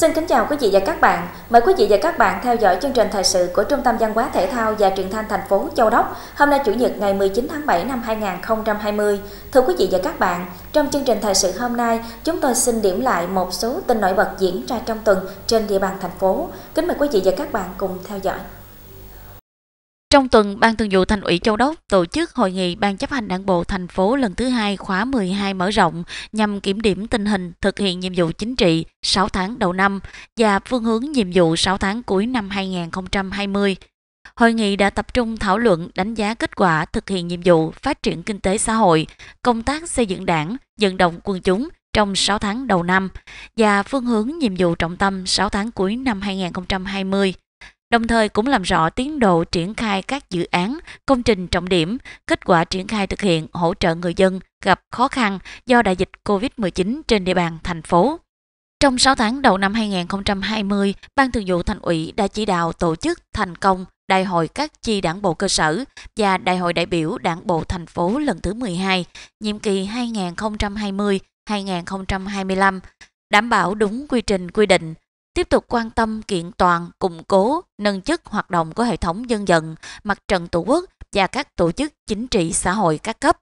Xin kính chào quý vị và các bạn. Mời quý vị và các bạn theo dõi chương trình thời sự của Trung tâm Văn hóa Thể thao và Truyền thanh thành phố Châu Đốc. Hôm nay Chủ nhật ngày 19 tháng 7 năm 2020. Thưa quý vị và các bạn, trong chương trình thời sự hôm nay, chúng tôi xin điểm lại một số tin nổi bật diễn ra trong tuần trên địa bàn thành phố. Kính mời quý vị và các bạn cùng theo dõi. Trong tuần, Ban Thường vụ Thành ủy Châu Đốc tổ chức hội nghị Ban chấp hành Đảng bộ thành phố lần thứ hai khóa 12 mở rộng nhằm kiểm điểm tình hình thực hiện nhiệm vụ chính trị 6 tháng đầu năm và phương hướng nhiệm vụ 6 tháng cuối năm 2020. Hội nghị đã tập trung thảo luận đánh giá kết quả thực hiện nhiệm vụ phát triển kinh tế xã hội, công tác xây dựng đảng, vận động quân chúng trong 6 tháng đầu năm và phương hướng nhiệm vụ trọng tâm 6 tháng cuối năm 2020 đồng thời cũng làm rõ tiến độ triển khai các dự án, công trình trọng điểm, kết quả triển khai thực hiện hỗ trợ người dân gặp khó khăn do đại dịch COVID-19 trên địa bàn thành phố. Trong 6 tháng đầu năm 2020, Ban Thường vụ Thành ủy đã chỉ đạo tổ chức thành công Đại hội các chi đảng bộ cơ sở và Đại hội đại biểu đảng bộ thành phố lần thứ 12, nhiệm kỳ 2020-2025, đảm bảo đúng quy trình quy định, tiếp tục quan tâm kiện toàn, củng cố, nâng chất hoạt động của hệ thống dân dân, mặt trận tổ quốc và các tổ chức chính trị xã hội các cấp.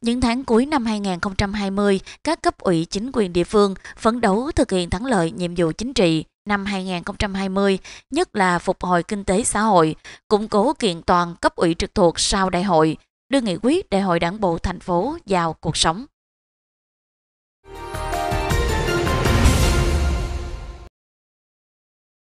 Những tháng cuối năm 2020, các cấp ủy chính quyền địa phương phấn đấu thực hiện thắng lợi nhiệm vụ chính trị năm 2020, nhất là phục hồi kinh tế xã hội, củng cố kiện toàn cấp ủy trực thuộc sau đại hội, đưa nghị quyết đại hội đảng bộ thành phố vào cuộc sống.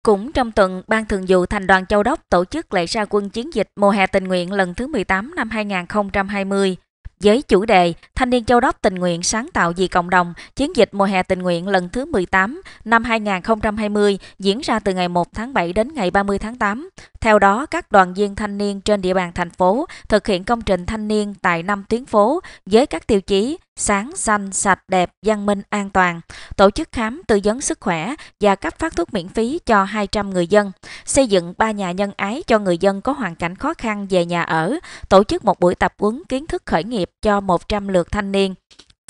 Cũng trong tuần, Ban Thường vụ Thành đoàn Châu Đốc tổ chức lễ ra quân chiến dịch mùa hè tình nguyện lần thứ 18 năm 2020 với chủ đề Thanh niên Châu Đốc tình nguyện sáng tạo vì cộng đồng, chiến dịch mùa hè tình nguyện lần thứ 18 năm 2020 diễn ra từ ngày 1 tháng 7 đến ngày 30 tháng 8. Theo đó, các đoàn viên thanh niên trên địa bàn thành phố thực hiện công trình thanh niên tại năm tuyến phố với các tiêu chí sáng, xanh, sạch, đẹp, văn minh, an toàn, tổ chức khám, tư vấn sức khỏe và cấp phát thuốc miễn phí cho 200 người dân, xây dựng 3 nhà nhân ái cho người dân có hoàn cảnh khó khăn về nhà ở, tổ chức một buổi tập huấn kiến thức khởi nghiệp cho 100 lượt thanh niên,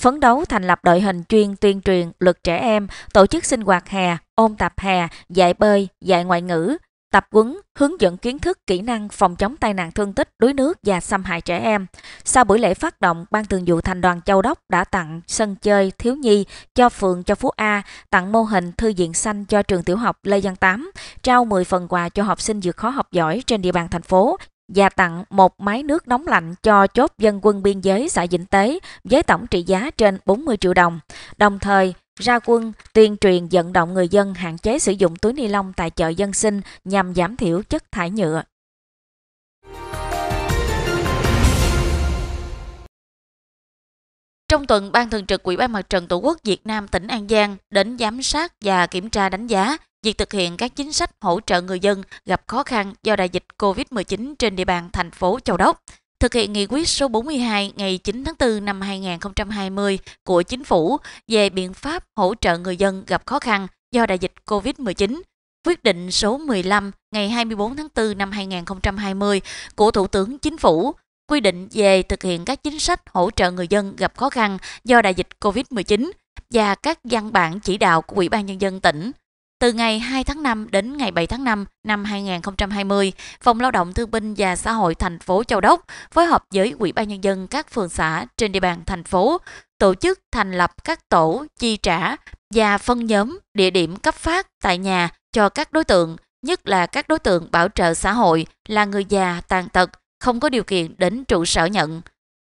phấn đấu thành lập đội hình chuyên tuyên truyền luật trẻ em, tổ chức sinh hoạt hè, ôn tập hè, dạy bơi, dạy ngoại ngữ, tập huấn, hướng dẫn kiến thức, kỹ năng phòng chống tai nạn thương tích, đuối nước và xâm hại trẻ em. Sau buổi lễ phát động, Ban Thường vụ Thành đoàn Châu Đốc đã tặng sân chơi thiếu nhi cho phường Châu Phú A, tặng mô hình thư viện xanh cho trường tiểu học Lê Văn Tám, trao 10 phần quà cho học sinh vượt khó học giỏi trên địa bàn thành phố và tặng một máy nước nóng lạnh cho chốt dân quân biên giới xã Vĩnh Tế với tổng trị giá trên 40 triệu đồng. Đồng thời, ra quân tuyên truyền vận động người dân hạn chế sử dụng túi ni lông tại chợ dân sinh nhằm giảm thiểu chất thải nhựa. Trong tuần, Ban Thường trực Ủy ban Mặt trận Tổ quốc Việt Nam tỉnh An Giang đến giám sát và kiểm tra đánh giá việc thực hiện các chính sách hỗ trợ người dân gặp khó khăn do đại dịch COVID-19 trên địa bàn thành phố Châu Đốc thực hiện nghị quyết số 42 ngày 9 tháng 4 năm 2020 của Chính phủ về biện pháp hỗ trợ người dân gặp khó khăn do đại dịch COVID-19, quyết định số 15 ngày 24 tháng 4 năm 2020 của Thủ tướng Chính phủ quy định về thực hiện các chính sách hỗ trợ người dân gặp khó khăn do đại dịch COVID-19 và các văn bản chỉ đạo của Ủy ban Nhân dân tỉnh từ ngày 2 tháng 5 đến ngày 7 tháng 5 năm 2020, Phòng Lao động Thương binh và Xã hội thành phố Châu Đốc phối hợp với Ủy ban nhân dân các phường xã trên địa bàn thành phố tổ chức thành lập các tổ chi trả và phân nhóm địa điểm cấp phát tại nhà cho các đối tượng, nhất là các đối tượng bảo trợ xã hội là người già, tàn tật, không có điều kiện đến trụ sở nhận.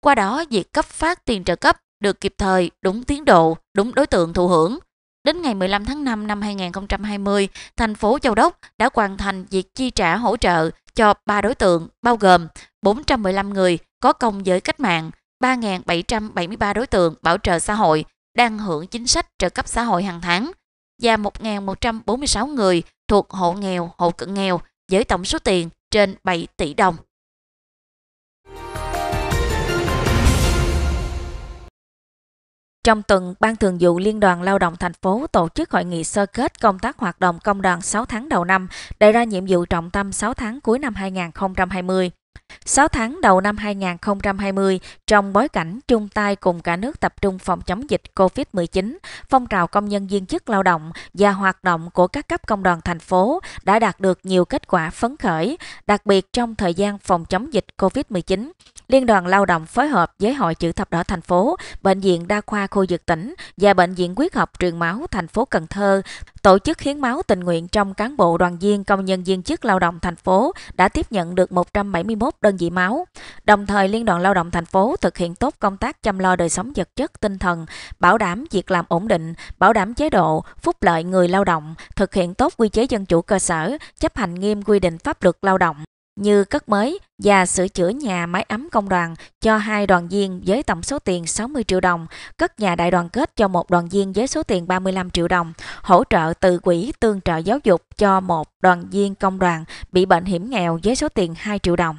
Qua đó, việc cấp phát tiền trợ cấp được kịp thời, đúng tiến độ, đúng đối tượng thụ hưởng – Đến ngày 15 tháng 5 năm 2020, thành phố Châu Đốc đã hoàn thành việc chi trả hỗ trợ cho 3 đối tượng, bao gồm 415 người có công với cách mạng, 3.773 đối tượng bảo trợ xã hội đang hưởng chính sách trợ cấp xã hội hàng tháng và 1.146 người thuộc hộ nghèo, hộ cận nghèo với tổng số tiền trên 7 tỷ đồng. Trong tuần, Ban Thường vụ Liên đoàn Lao động thành phố tổ chức hội nghị sơ kết công tác hoạt động công đoàn 6 tháng đầu năm, đề ra nhiệm vụ trọng tâm 6 tháng cuối năm 2020. 6 tháng đầu năm 2020, trong bối cảnh chung tay cùng cả nước tập trung phòng chống dịch COVID-19, phong trào công nhân viên chức lao động và hoạt động của các cấp công đoàn thành phố đã đạt được nhiều kết quả phấn khởi, đặc biệt trong thời gian phòng chống dịch COVID-19. Liên đoàn Lao động phối hợp với Hội Chữ Thập Đỏ thành phố, Bệnh viện Đa khoa khu vực tỉnh và Bệnh viện Huyết học Truyền máu thành phố Cần Thơ tổ chức hiến máu tình nguyện trong cán bộ đoàn viên công nhân viên chức lao động thành phố đã tiếp nhận được 171 đơn đơn vị máu. Đồng thời, Liên đoàn Lao động thành phố thực hiện tốt công tác chăm lo đời sống vật chất, tinh thần, bảo đảm việc làm ổn định, bảo đảm chế độ, phúc lợi người lao động, thực hiện tốt quy chế dân chủ cơ sở, chấp hành nghiêm quy định pháp luật lao động như cất mới và sửa chữa nhà máy ấm công đoàn cho hai đoàn viên với tổng số tiền 60 triệu đồng, cất nhà đại đoàn kết cho một đoàn viên với số tiền 35 triệu đồng, hỗ trợ từ quỹ tương trợ giáo dục cho một đoàn viên công đoàn bị bệnh hiểm nghèo với số tiền 2 triệu đồng.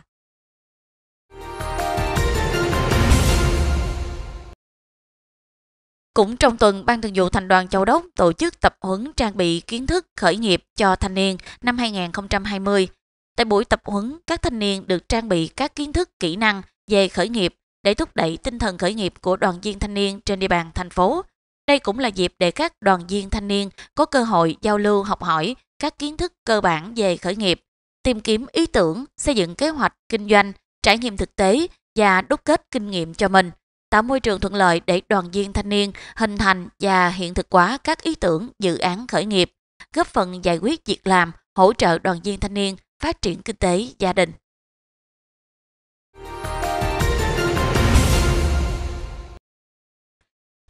Cũng trong tuần, Ban Thường vụ Thành đoàn Châu Đốc tổ chức tập huấn trang bị kiến thức khởi nghiệp cho thanh niên năm 2020. Tại buổi tập huấn, các thanh niên được trang bị các kiến thức kỹ năng về khởi nghiệp để thúc đẩy tinh thần khởi nghiệp của đoàn viên thanh niên trên địa bàn thành phố. Đây cũng là dịp để các đoàn viên thanh niên có cơ hội giao lưu học hỏi các kiến thức cơ bản về khởi nghiệp, tìm kiếm ý tưởng, xây dựng kế hoạch kinh doanh, trải nghiệm thực tế và đúc kết kinh nghiệm cho mình tạo môi trường thuận lợi để đoàn viên thanh niên hình thành và hiện thực hóa các ý tưởng, dự án khởi nghiệp, góp phần giải quyết việc làm, hỗ trợ đoàn viên thanh niên phát triển kinh tế gia đình.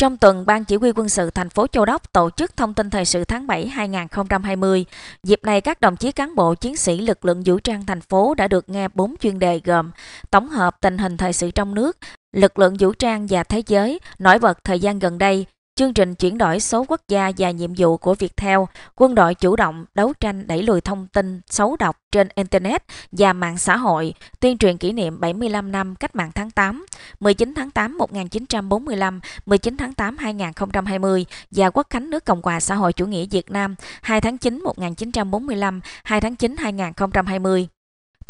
Trong tuần, Ban Chỉ huy quân sự thành phố Châu Đốc tổ chức thông tin thời sự tháng 7 2020. Dịp này, các đồng chí cán bộ chiến sĩ lực lượng vũ trang thành phố đã được nghe 4 chuyên đề gồm tổng hợp tình hình thời sự trong nước, lực lượng vũ trang và thế giới, nổi bật thời gian gần đây, chương trình chuyển đổi số quốc gia và nhiệm vụ của Viettel, quân đội chủ động đấu tranh đẩy lùi thông tin xấu độc trên Internet và mạng xã hội, tuyên truyền kỷ niệm 75 năm cách mạng tháng 8, 19 tháng 8 1945, 19 tháng 8 2020 và Quốc khánh nước Cộng hòa xã hội chủ nghĩa Việt Nam 2 tháng 9 1945, 2 tháng 9 2020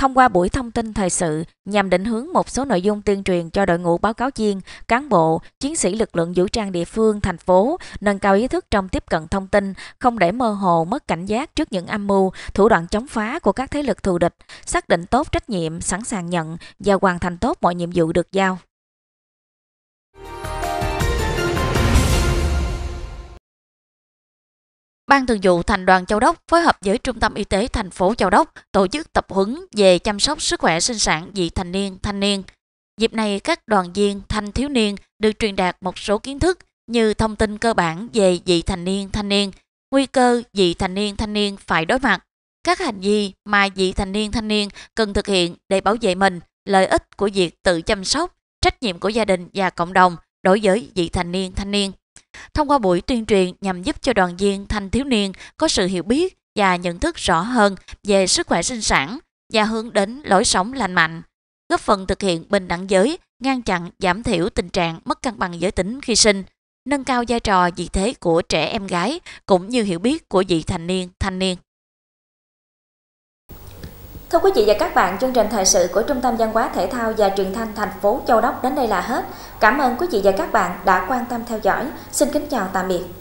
thông qua buổi thông tin thời sự nhằm định hướng một số nội dung tuyên truyền cho đội ngũ báo cáo viên, cán bộ, chiến sĩ lực lượng vũ trang địa phương, thành phố, nâng cao ý thức trong tiếp cận thông tin, không để mơ hồ mất cảnh giác trước những âm mưu, thủ đoạn chống phá của các thế lực thù địch, xác định tốt trách nhiệm, sẵn sàng nhận và hoàn thành tốt mọi nhiệm vụ được giao. Ban Thường vụ Thành đoàn Châu Đốc phối hợp với Trung tâm Y tế thành phố Châu Đốc tổ chức tập huấn về chăm sóc sức khỏe sinh sản vị thành niên, thanh niên. Dịp này, các đoàn viên thanh thiếu niên được truyền đạt một số kiến thức như thông tin cơ bản về vị thành niên, thanh niên, nguy cơ vị thành niên, thanh niên phải đối mặt, các hành vi mà vị thành niên, thanh niên cần thực hiện để bảo vệ mình, lợi ích của việc tự chăm sóc, trách nhiệm của gia đình và cộng đồng đối với vị thành niên, thanh niên. Thông qua buổi tuyên truyền nhằm giúp cho đoàn viên thanh thiếu niên có sự hiểu biết và nhận thức rõ hơn về sức khỏe sinh sản và hướng đến lối sống lành mạnh, góp phần thực hiện bình đẳng giới, ngăn chặn giảm thiểu tình trạng mất cân bằng giới tính khi sinh, nâng cao vai trò vị thế của trẻ em gái cũng như hiểu biết của vị thành niên, thanh niên. Thưa quý vị và các bạn, chương trình thời sự của Trung tâm Văn hóa Thể thao và Truyền thanh thành phố Châu Đốc đến đây là hết. Cảm ơn quý vị và các bạn đã quan tâm theo dõi. Xin kính chào tạm biệt.